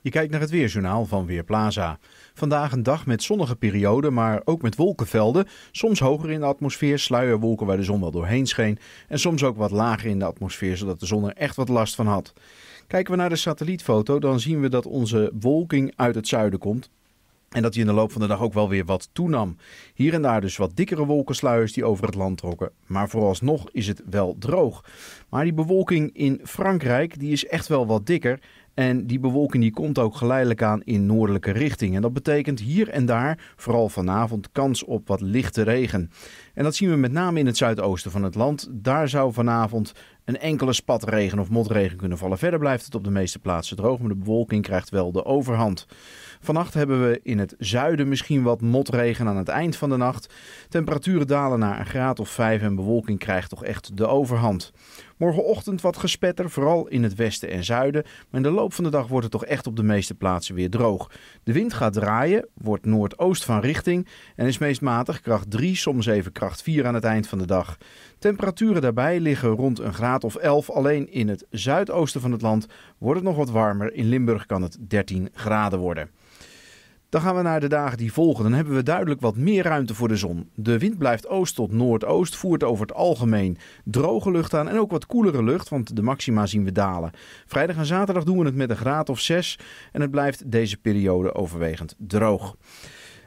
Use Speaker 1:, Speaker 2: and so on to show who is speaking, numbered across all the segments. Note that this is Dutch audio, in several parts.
Speaker 1: Je kijkt naar het Weerjournaal van Weerplaza. Vandaag een dag met zonnige perioden, maar ook met wolkenvelden. Soms hoger in de atmosfeer, sluierwolken waar de zon wel doorheen scheen. En soms ook wat lager in de atmosfeer, zodat de zon er echt wat last van had. Kijken we naar de satellietfoto, dan zien we dat onze wolking uit het zuiden komt. En dat die in de loop van de dag ook wel weer wat toenam. Hier en daar dus wat dikkere wolkensluiers die over het land trokken. Maar vooralsnog is het wel droog. Maar die bewolking in Frankrijk die is echt wel wat dikker. En die bewolking die komt ook geleidelijk aan in noordelijke richting. En dat betekent hier en daar, vooral vanavond, kans op wat lichte regen. En dat zien we met name in het zuidoosten van het land. Daar zou vanavond een enkele spatregen of motregen kunnen vallen. Verder blijft het op de meeste plaatsen droog, maar de bewolking krijgt wel de overhand. Vannacht hebben we in het zuiden misschien wat motregen aan het eind van de nacht. Temperaturen dalen naar een graad of 5 en bewolking krijgt toch echt de overhand. Morgenochtend wat gespetter, vooral in het westen en zuiden. Maar de loop van de dag wordt het toch echt op de meeste plaatsen weer droog. De wind gaat draaien, wordt noordoost van richting en is meest matig kracht 3, soms even kracht 4 aan het eind van de dag. Temperaturen daarbij liggen rond een graad of 11. Alleen in het zuidoosten van het land wordt het nog wat warmer. In Limburg kan het 13 graden worden. Dan gaan we naar de dagen die volgen. Dan hebben we duidelijk wat meer ruimte voor de zon. De wind blijft oost tot noordoost, voert over het algemeen droge lucht aan en ook wat koelere lucht, want de maxima zien we dalen. Vrijdag en zaterdag doen we het met een graad of 6 en het blijft deze periode overwegend droog.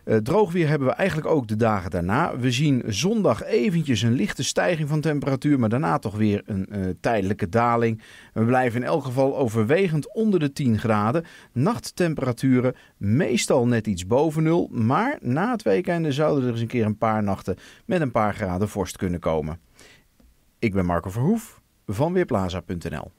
Speaker 1: Eh, droog weer hebben we eigenlijk ook de dagen daarna. We zien zondag eventjes een lichte stijging van temperatuur, maar daarna toch weer een eh, tijdelijke daling. We blijven in elk geval overwegend onder de 10 graden. Nachttemperaturen meestal net iets boven nul, maar na het weekende zouden er eens een keer een paar nachten met een paar graden vorst kunnen komen. Ik ben Marco Verhoef van Weerplaza.nl.